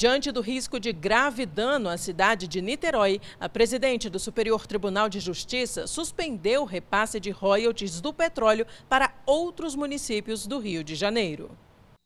Diante do risco de grave dano à cidade de Niterói, a presidente do Superior Tribunal de Justiça suspendeu o repasse de royalties do petróleo para outros municípios do Rio de Janeiro.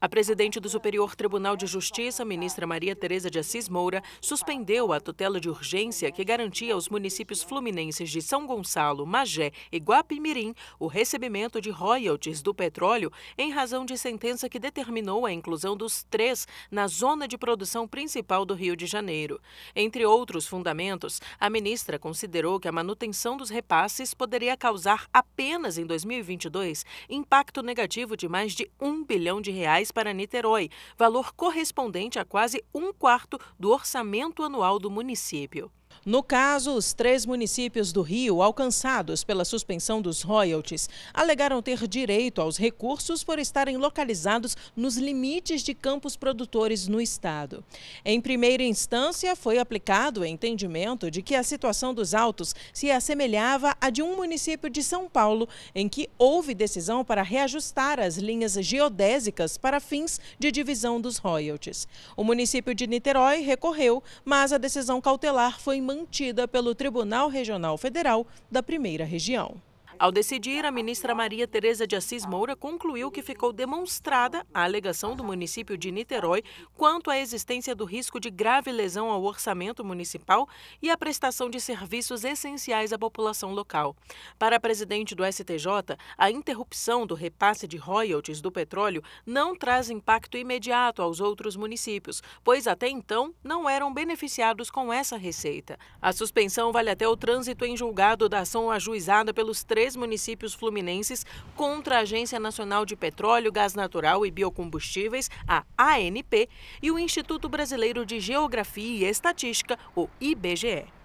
A presidente do Superior Tribunal de Justiça, ministra Maria Tereza de Assis Moura, suspendeu a tutela de urgência que garantia aos municípios fluminenses de São Gonçalo, Magé e Guapimirim o recebimento de royalties do petróleo em razão de sentença que determinou a inclusão dos três na zona de produção principal do Rio de Janeiro. Entre outros fundamentos, a ministra considerou que a manutenção dos repasses poderia causar apenas em 2022 impacto negativo de mais de um bilhão de reais para Niterói, valor correspondente a quase um quarto do orçamento anual do município. No caso, os três municípios do Rio, alcançados pela suspensão dos royalties, alegaram ter direito aos recursos por estarem localizados nos limites de campos produtores no estado. Em primeira instância, foi aplicado o entendimento de que a situação dos autos se assemelhava à de um município de São Paulo, em que houve decisão para reajustar as linhas geodésicas para fins de divisão dos royalties. O município de Niterói recorreu, mas a decisão cautelar foi mantida mantida pelo Tribunal Regional Federal da Primeira Região. Ao decidir, a ministra Maria Tereza de Assis Moura concluiu que ficou demonstrada a alegação do município de Niterói quanto à existência do risco de grave lesão ao orçamento municipal e à prestação de serviços essenciais à população local. Para a presidente do STJ, a interrupção do repasse de royalties do petróleo não traz impacto imediato aos outros municípios, pois até então não eram beneficiados com essa receita. A suspensão vale até o trânsito em julgado da ação ajuizada pelos três três municípios fluminenses contra a Agência Nacional de Petróleo, Gás Natural e Biocombustíveis, a ANP, e o Instituto Brasileiro de Geografia e Estatística, o IBGE.